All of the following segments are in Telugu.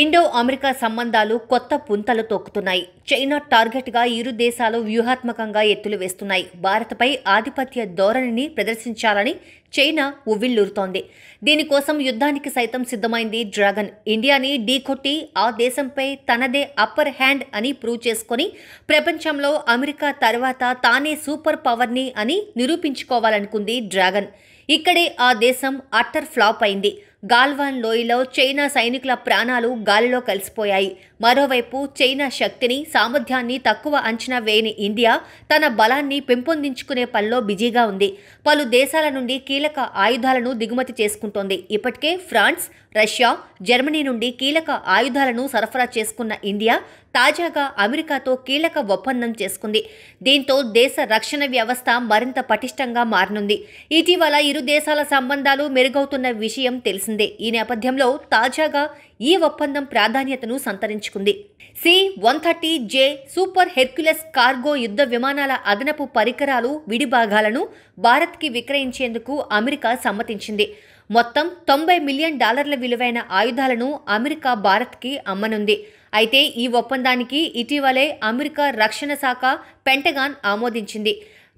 ఇండో అమెరికా సంబంధాలు కొత్త పుంతలు తొక్కుతున్నాయి చైనా టార్గెట్గా ఇరు దేశాలు వ్యూహాత్మకంగా ఎత్తులు వేస్తున్నాయి భారత్పై ఆధిపత్య ధోరణిని ప్రదర్శించాలని చైనా ఉవ్విళ్లూరుతోంది దీనికోసం యుద్ధానికి సైతం సిద్ధమైంది డ్రాగన్ ఇండియాని ఢీకొట్టి ఆ దేశంపై తనదే అప్పర్ హ్యాండ్ అని ప్రూవ్ చేసుకొని ప్రపంచంలో అమెరికా తర్వాత తానే సూపర్ పవర్ని అని నిరూపించుకోవాలనుకుంది డ్రాగన్ ఇక్కడే ఆ దేశం అట్టర్ ఫ్లాప్ అయింది గాల్వాన్ లోయలో చైనా సైనికుల ప్రాణాలు గాలిలో కలిసిపోయాయి మరోవైపు చైనా శక్తిని సామర్థ్యాన్ని తక్కువ అంచనా వేయని ఇండియా తన బలాన్ని పెంపొందించుకునే పనిలో బిజీగా ఉంది పలు దేశాల నుండి కీలక ఆయుధాలను దిగుమతి చేసుకుంటోంది ఇప్పటికే ఫ్రాన్స్ రష్యా జర్మనీ నుండి కీలక ఆయుధాలను సరఫరా చేసుకున్న ఇండియా తాజాగా అమెరికాతో కీలక ఒప్పందం చేసుకుంది దీంతో దేశ రక్షణ వ్యవస్థ మరింత పటిష్టంగా మారనుంది ఇటీవల ఇరు దేశాల సంబంధాలు మెరుగవుతున్న విషయం తెలిసిందే ఈ నేపథ్యంలో తాజాగా ఈ ఒప్పందం ప్రాధాన్యతను సంతరించుకుంది C one thirty J super Hercules cargo యుద్ధ విమానాల అదనపు పరికరాలు విడిభాగాలను భారత్కి విక్రయించేందుకు అమెరికా సమ్మతించింది మొత్తం తొంభై మిలియన్ డాలర్ల విలువైన ఆయుధాలను అమెరికా భారత్కి అమ్మనుంది అయితే ఈ ఒప్పందానికి ఇటీవలే అమెరికా రక్షణ శాఖ పెంటగాన్ ఆమోదించింది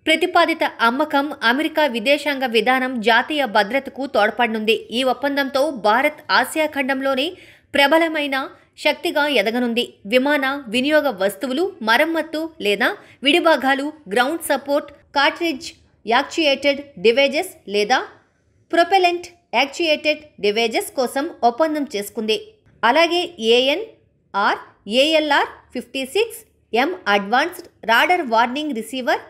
ప్రతిపాదిత అమ్మకం అమెరికా విదేశాంగ విధానం జాతీయ భద్రతకు తోడ్పడనుంది ఈ ఒప్పందంతో భారత్ ఆసియా ఖండంలోని ప్రబలమైన శక్తిగా ఎదగనుంది విమాన వినియోగ వస్తువులు మరమ్మత్తు లేదా విడిభాగాలు ground support cartridge actuated devices లేదా ప్రొపెలెంట్ యాక్చుయేటెడ్ డివైజెస్ కోసం ఒప్పందం చేసుకుంది అలాగే AN R ALR fifty six M advanced radar warning receiver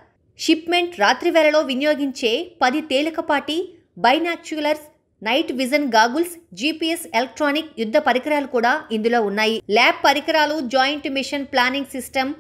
shipment రాత్రివేళలో వినియోగించే పది తేలికపాటి binoculars night vision goggles GPS electronic యుద్ధ పరికరాలు కూడా ఇందులో ఉన్నాయి ల్యాబ్ పరికరాలు joint mission planning system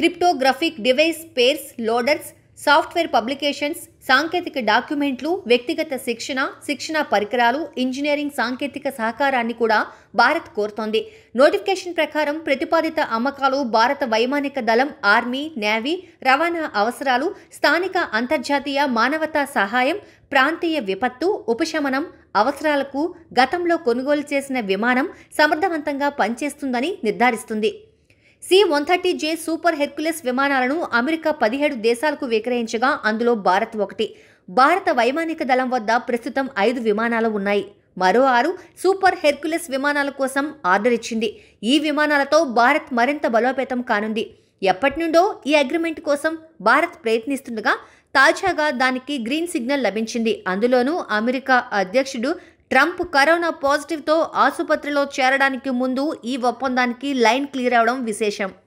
cryptographic device pairs loaders software publications సాంకేతిక డాక్యుమెంట్లు వ్యక్తిగత శిక్షణ శిక్షణ పరికరాలు ఇంజనీరింగ్ సాంకేతిక సహకారాన్ని కూడా భారత్ కోరుతోంది నోటిఫికేషన్ ప్రకారం ప్రతిపాదిత అమ్మకాలు భారత వైమానిక దళం ఆర్మీ నేవీ రవాణా అవసరాలు స్థానిక అంతర్జాతీయ మానవతా సహాయం ప్రాంతీయ విపత్తు ఉపశమనం అవసరాలకు గతంలో కొనుగోలు చేసిన విమానం సమర్థవంతంగా పనిచేస్తుందని నిర్ధారిస్తుంది C one thirty J super Hercules విమానాలను అమెరికా పదిహేడు దేశాలకు విక్రయించగా అందులో భారత్ ఒకటి భారత వైమానిక దళం వద్ద ప్రస్తుతం ఐదు విమానాలు ఉన్నాయి మరో ఆరు సూపర్ హెర్కులెస్ విమానాల కోసం ఆర్డర్ ఇచ్చింది ఈ విమానాలతో భారత్ మరింత బలోపేతం కానుంది ఎప్పటి నుండో ఈ అగ్రిమెంట్ కోసం భారత్ ప్రయత్నిస్తుండగా తాజాగా దానికి గ్రీన్ సిగ్నల్ లభించింది అందులోనూ అమెరికా అధ్యక్షుడు ట్రంప్ కరోనా పాజిటివ్తో ఆసుపత్రిలో చేరడానికి ముందు ఈ ఒప్పందానికి లైన్ క్లియర్ అవడం విశేషం